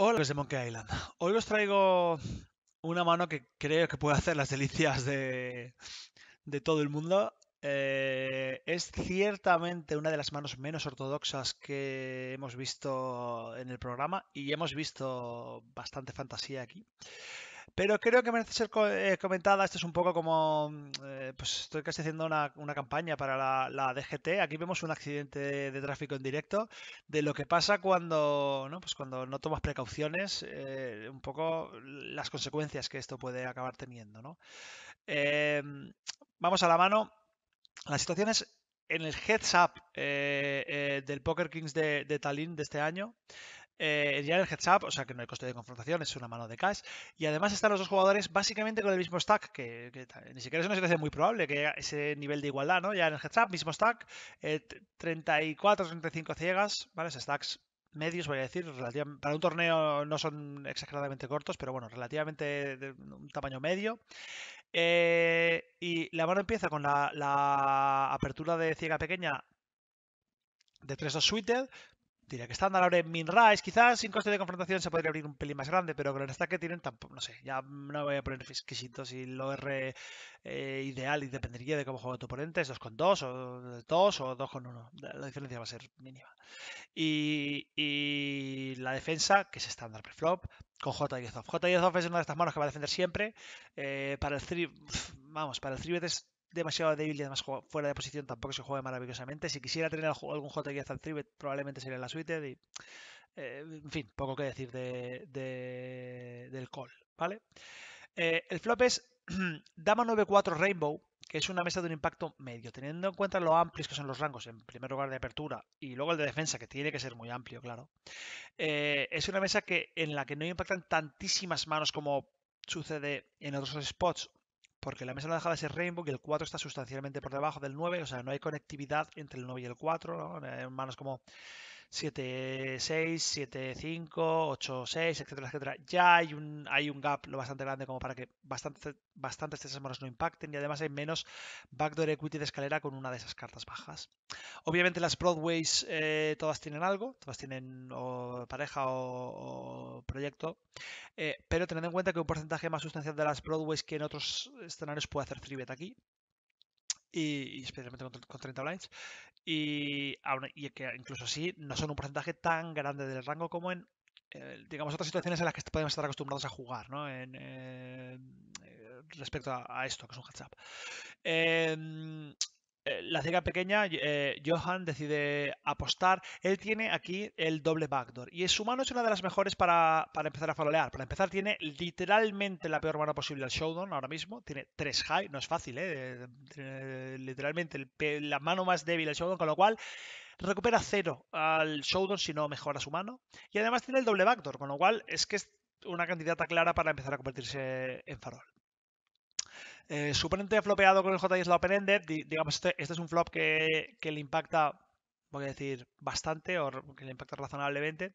Hola desde Monkey Island. Hoy os traigo una mano que creo que puede hacer las delicias de, todo el mundo. Eh, es ciertamente una de las manos menos ortodoxas que hemos visto en el programa y hemos visto bastante fantasía aquí. Pero creo que merece ser eh, comentada. Esto es un poco como. Mm, eh, pues estoy casi haciendo una, campaña para la, DGT. Aquí vemos un accidente de, tráfico en directo de lo que pasa cuando no, pues cuando no tomas precauciones, eh, un poco las consecuencias que esto puede acabar teniendo. ¿no? vamos a la mano. La situación es en el heads up del Poker Kings de, de, Tallinn de este año, eh, ya el heads up, o sea que no hay coste de confrontación, es una mano de cash. Y además están los dos jugadores básicamente con el mismo stack, que, ni siquiera es una situación muy probable, que ese nivel de igualdad, ¿no? Ya en el heads up, mismo stack, 34, eh, 35 ciegas, ¿vale? stacks medios, voy a decir, para un torneo no son exageradamente cortos, pero bueno, relativamente de un tamaño medio. Eh, y la mano empieza con la, apertura de ciega pequeña de 3-2 suited, diría que estándar ahora en Minrise. Quizás sin coste de confrontación se podría abrir un pelín más grande, pero con el stack que tienen tampoco, no sé, ya no voy a poner exquisitos y lo R eh, ideal y dependería de cómo juega tu oponente, es 2,2 o 2 o con 1 La diferencia va a ser mínima. Y, y la defensa, que es estándar preflop, con J10 off. J10 es una de estas manos que va a defender siempre. Eh, para el 3, vamos, para el es demasiado débil y además fuera de posición tampoco se juega maravillosamente. Si quisiera tener algún el tribet, probablemente sería la suite. Y, eh, en fin, poco que decir de, del call. ¿vale? Eh, el flop es Dama 9-4 Rainbow, que es una mesa de un impacto medio, teniendo en cuenta lo amplios que son los rangos, en primer lugar de apertura y luego el de defensa, que tiene que ser muy amplio, claro. Eh, es una mesa que, en la que no impactan tantísimas manos como sucede en otros spots porque la mesa no dejaba dejado ese Rainbow y el 4 está sustancialmente por debajo del 9, o sea, no hay conectividad entre el 9 y el 4, ¿no? en manos como 7.6, ocho 8.6, etcétera, etcétera. Ya hay un, hay un gap lo bastante grande como para que bastante, bastantes de esas no impacten y además hay menos backdoor equity de escalera con una de esas cartas bajas. Obviamente las Broadways eh, todas tienen algo, todas tienen pareja o, proyecto, eh, pero tened en cuenta que un porcentaje más sustancial de las Broadways que en otros escenarios puede hacer 3 aquí, y, especialmente con, 30 blinds. Y, que incluso así no son un porcentaje tan grande del rango como en eh, digamos, otras situaciones en las que podemos estar acostumbrados a jugar, ¿no? En, eh, respecto a, esto, que es un heads up. Em, eh, la ciega pequeña, eh, Johan decide apostar. Él tiene aquí el doble backdoor. Y su mano es una de las mejores para, empezar a farolear. Para empezar, tiene literalmente la peor mano posible al showdown ahora mismo. Tiene tres high, no es fácil, ¿eh? eh literalmente la mano más débil al showdown, con lo cual recupera cero al showdown si no mejora su mano. Y además tiene el doble backdoor, con lo cual es que es una candidata clara para empezar a convertirse en farol. Eh, Suponente flopeado con el la Open Ended. Digamos, este, este, es un flop que, le impacta voy a decir, bastante o que le impacta razonablemente.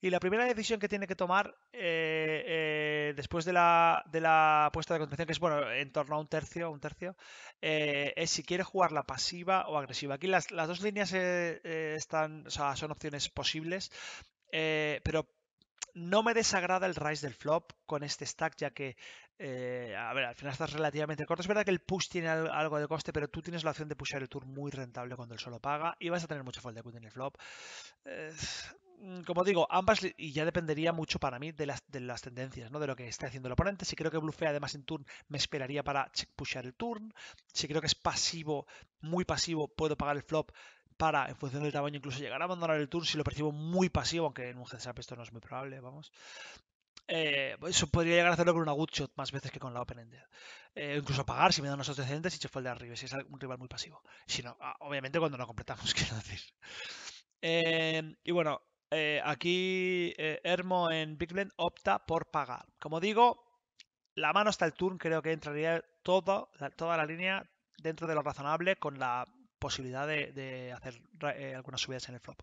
Y la primera decisión que tiene que tomar eh, eh, después de la, de de contención, que es bueno, en torno a un tercio, un tercio, eh, es si quiere jugar la pasiva o agresiva. Aquí las, dos líneas están, son opciones posibles, pero no me desagrada el rise del flop con este stack, ya que, eh, a ver, al final estás relativamente corto. Es verdad que el push tiene algo de coste, pero tú tienes la opción de pushar el turn muy rentable cuando él solo paga y vas a tener mucho fold equity en el flop. Eh, mm, como digo, ambas, y ya dependería mucho para mí de las, de las tendencias, ¿no? De lo que está haciendo el oponente. Si creo que bluffea además en turn, me esperaría para check pushar el turn. Si creo que es pasivo, muy pasivo, puedo pagar el flop para, en función del tamaño, incluso llegar a abandonar el turn si lo percibo muy pasivo, aunque en un heads esto no es muy probable, vamos. Eh, eso podría llegar a hacerlo con una good más veces que con la open ended. Eh, incluso pagar si me dan unos descendentes y el de arriba, si es un rival muy pasivo. Si no, ah, obviamente cuando no completamos, quiero decir. Em, y bueno, eh, aquí Hermo en Big opta por pagar. Como digo, la mano hasta el turn creo que entraría toda, toda la línea dentro de lo razonable con la posibilidad de, hacer eh, algunas subidas en el flop.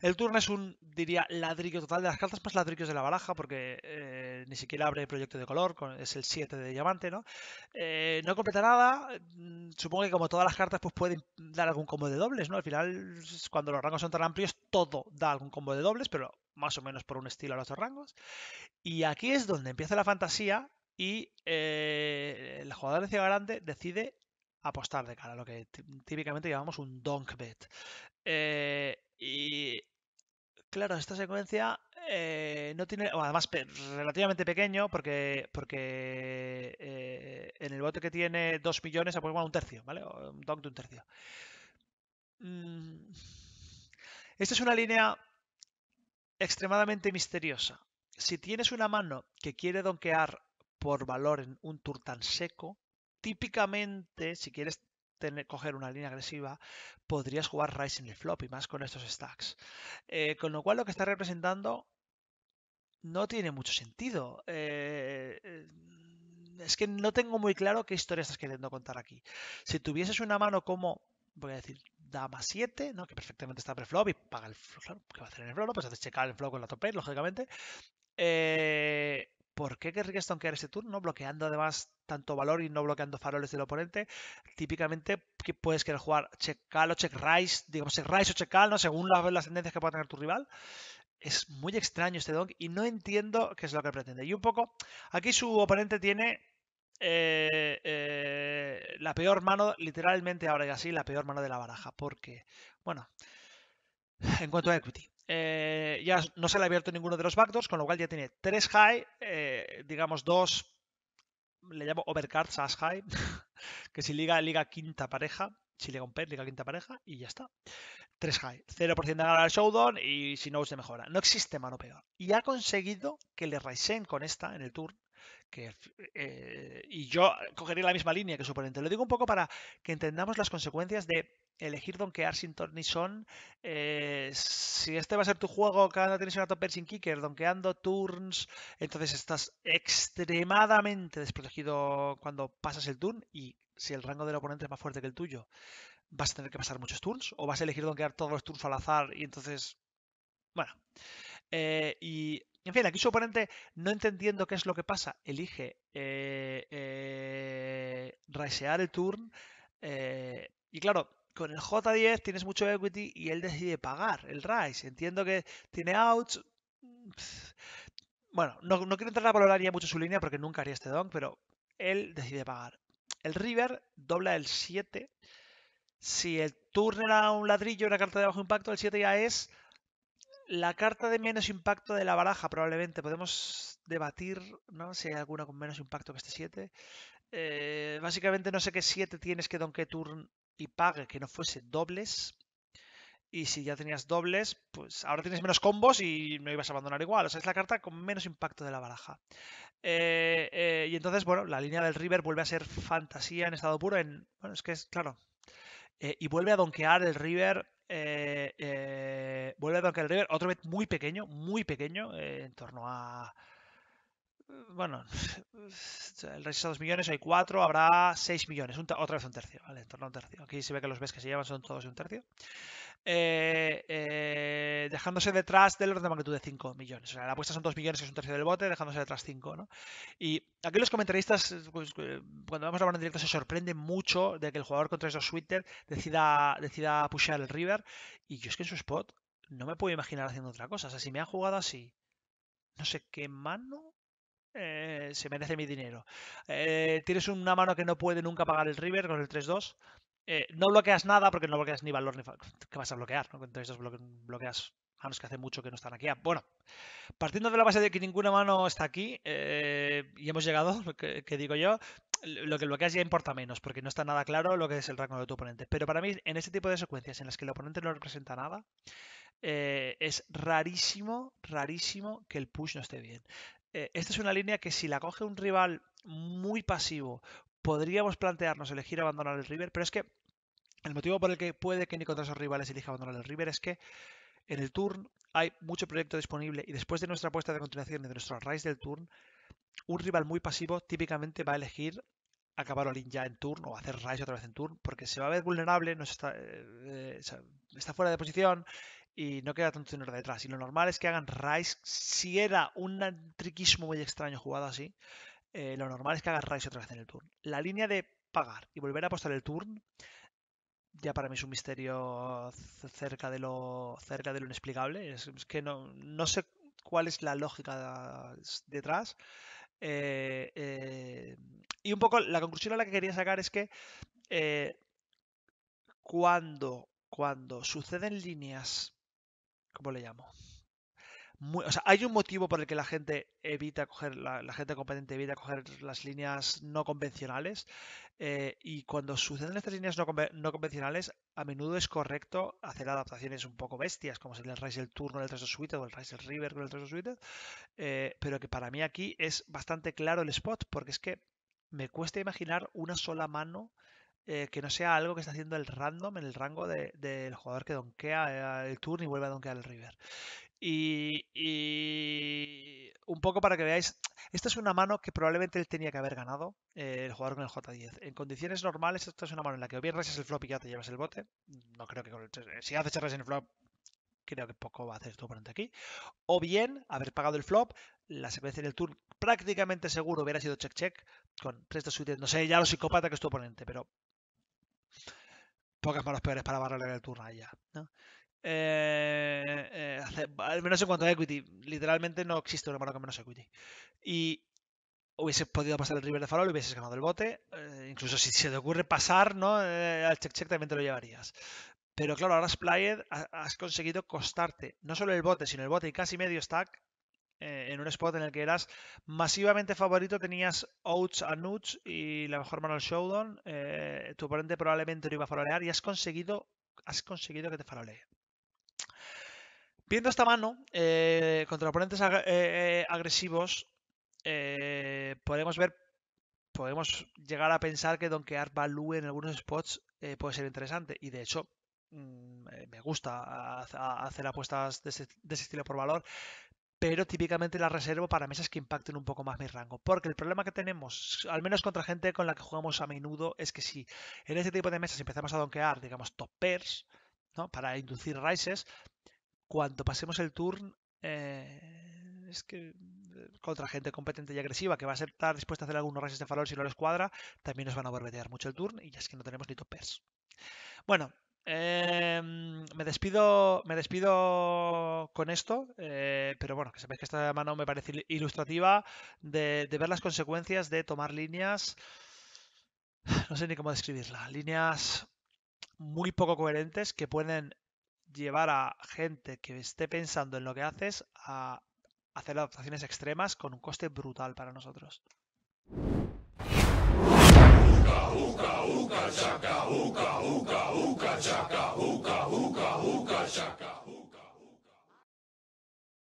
El turno es un, diría, ladrillo total de las cartas más ladrillos de la baraja, porque eh, ni siquiera abre el proyecto de color, es el 7 de diamante, ¿no? Eh, no completa nada, mm, supongo que como todas las cartas, pues pueden dar algún combo de dobles, ¿no? Al final, cuando los rangos son tan amplios, todo da algún combo de dobles, pero más o menos por un estilo a los dos rangos. Y aquí es donde empieza la fantasía y el jugador de Ciudad Grande decide apostar de cara, lo que típicamente llamamos un donk bet. Eh, y claro, esta secuencia eh, no tiene, además relativamente pequeño, porque, porque eh, en el bote que tiene 2 millones apuesta un tercio, ¿vale? Un donk de un tercio. Mm, esta es una línea extremadamente misteriosa. Si tienes una mano que quiere donkear por valor en un turtan seco, típicamente, si quieres coger una línea agresiva, podrías jugar en el Flop y más con estos stacks. Eh, con lo cual lo que está representando no tiene mucho sentido. Eh, eh, es que no tengo muy claro qué historia estás queriendo contar aquí. Si tuvieses una mano como, voy a decir, dama 7, ¿no? que perfectamente está preflop y paga el flop, ¿qué va a hacer en el flop? Pues haces checar el flop con la top lógicamente. ¿Por qué querrías donkear ese turno bloqueando además tanto valor y no bloqueando faroles del oponente? Típicamente puedes querer jugar check-call o check rise, digamos check rise o check-call, ¿no? según las, tendencias que pueda tener tu rival. Es muy extraño este donk y no entiendo qué es lo que pretende. Y un poco, aquí su oponente tiene eh, eh, la peor mano, literalmente ahora y sí, la peor mano de la baraja. Porque, bueno, en cuanto a equity. Eh, ya no se le ha abierto ninguno de los backdoors, con lo cual ya tiene tres high, eh, digamos dos, le llamo overcards as high, que si liga, liga quinta pareja, si liga un liga quinta pareja y ya está. Tres high, 0% de ganar al showdown y si no se pues mejora. No existe mano peor. Y ha conseguido que le raisen con esta en el tour eh, y yo cogería la misma línea que su oponente. Lo digo un poco para que entendamos las consecuencias de elegir donkear sin Tornison. Eh, si este va a ser tu juego, cada vez tienes una top sin kicker, donkeando turns, entonces estás extremadamente desprotegido cuando pasas el turn y si el rango del oponente es más fuerte que el tuyo, vas a tener que pasar muchos turns o vas a elegir donkear todos los turns al azar y entonces... Bueno. Eh, y en fin, aquí su oponente, no entendiendo qué es lo que pasa, elige eh, eh, raisear el turn. Eh, y claro, con el J10 tienes mucho equity y él decide pagar el raise. Entiendo que tiene outs. Bueno, no, no quiero entrar a valorar ya mucho su línea porque nunca haría este donk, pero él decide pagar. El River dobla el 7. Si el turn era un ladrillo, una carta de bajo impacto, el 7 ya es la carta de menos impacto de la baraja, probablemente. Podemos debatir ¿no? si hay alguna con menos impacto que este 7. Eh, básicamente no sé qué 7 tienes que donque Turn y pague que no fuese dobles. Y si ya tenías dobles, pues ahora tienes menos combos y no ibas a abandonar igual. O sea, es la carta con menos impacto de la baraja. Eh, eh, y entonces, bueno, la línea del River vuelve a ser fantasía en estado puro. En, bueno, es que es claro. y vuelve a donkear el River Vuelve a banca el River, otro vez muy pequeño, muy pequeño, eh, en torno a... Bueno, el resto a 2 millones, hay 4, habrá 6 millones, otra vez un tercio, ¿vale? En torno a un tercio. Aquí se ve que los bets que se llevan son todos un tercio. Eh, eh, dejándose detrás del orden de magnitud de 5 millones. O sea, la apuesta son 2 millones, que es un tercio del bote, dejándose detrás 5. ¿no? Y aquí los comentaristas, pues, cuando vemos la mano en se sorprende mucho de que el jugador contra esos Twitter decida, decida pushear el River. Y yo es que en su spot no me puedo imaginar haciendo otra cosa. O sea, si me han jugado así, no sé qué mano eh, se merece mi dinero. Eh, tienes una mano que no puede nunca pagar el River con el 3-2. Eh, no bloqueas nada porque no bloqueas ni valor ni. ¿Qué vas a bloquear? ¿no? Con 3-2 bloqueas manos que hace mucho que no están aquí. Ah, bueno, partiendo de la base de que ninguna mano está aquí y hemos llegado, que, que digo yo, lo que bloqueas ya importa menos, porque no está nada claro lo que es el rango de tu oponente. Pero para mí, en este tipo de secuencias en las que el oponente no representa nada, eh, es rarísimo, rarísimo que el push no esté bien. Eh, esta es una línea que si la coge un rival muy pasivo, podríamos plantearnos elegir abandonar el river, pero es que el motivo por el que puede que ni contra esos rivales elija abandonar el river es que en el turn hay mucho proyecto disponible y después de nuestra apuesta de continuación y de nuestro rise del turn, un rival muy pasivo típicamente va a elegir acabar Olin ya en turn o hacer Rise otra vez en turn, porque se va a ver vulnerable, no está eh, fuera de posición, y no queda tanto dinero detrás. Y lo normal es que hagan Rice, si era un triquismo muy extraño jugado así, eh, lo normal es que hagan Rice otra vez en el turn. La línea de pagar y volver a apostar el turn, ya para mí es un misterio cerca de lo, cerca de lo inexplicable. Es, que no, sé cuál es la lógica detrás. Eh, eh, y un poco la conclusión a la que quería sacar es que cuando, cuando suceden líneas ¿Cómo le llamo? o sea, hay un motivo por el que la gente evita coger, la, gente competente evita coger las líneas no convencionales. Eh, y cuando suceden estas líneas no, convencionales, a menudo es correcto hacer adaptaciones un poco bestias, como si el Rise el turno del el Suite o el Rise el River con el 3 Suite. Eh, pero que para mí aquí es bastante claro el spot, porque es que me cuesta imaginar una sola mano eh, que no sea algo que está haciendo el random en el rango del jugador que donkea eh, el turn y vuelve a donkear el river. Y, un poco para que veáis, esta es una mano que probablemente él tenía que haber ganado, eh, el jugador con el J10. En condiciones normales, esta es una mano en la que o bien reses el flop y ya te llevas el bote. No creo que con el, si haces rases en el flop creo que poco va a hacer tu oponente aquí. O bien haber pagado el flop, la secuencia en el turn prácticamente seguro hubiera sido check-check con 3 de suite. No sé ya lo psicópata que es tu oponente, pero pocas manos peores para en el turno allá. Eh, eh, al menos en cuanto a equity, literalmente no existe una mano con menos equity. Y hubiese podido pasar el river de farol, hubieses ganado el bote, eh, incluso si se te ocurre pasar, ¿no? al check-check también te lo llevarías. Pero claro, ahora Splayed has conseguido costarte no solo el bote, sino el bote y casi medio stack eh, en un spot en el que eras masivamente favorito, tenías outs a nuts y la mejor mano al showdown, eh, tu oponente probablemente no iba a farolear y has conseguido, has conseguido que te farolee. Viendo esta mano, eh, contra oponentes agresivos, podemos ver, podemos llegar a pensar que donkear value en algunos spots puede ser interesante y de hecho mm, me gusta hacer apuestas de ese, estilo por valor, pero típicamente la reservo para mesas que impacten un poco más mi rango. Porque el problema que tenemos, al menos contra gente con la que jugamos a menudo, es que si en este tipo de mesas empezamos a donkear, digamos, top pairs, ¿no? para inducir raises, cuando pasemos el turn, eh, es que eh, contra gente competente y agresiva que va a estar dispuesta a hacer algunos raises de valor si no los cuadra, también nos van a borbetear mucho el turn y ya es que no tenemos ni top pairs. Bueno, Em, me despido, con esto, eh, pero bueno, que sepáis que esta mano me parece ilustrativa de, de ver las consecuencias de tomar líneas. No sé ni cómo describirla. Líneas muy poco coherentes que pueden llevar a gente que esté pensando en lo que haces a hacer adaptaciones extremas con un coste brutal para nosotros. uka uka chaka uka uka uka chaka uka uka uka chaka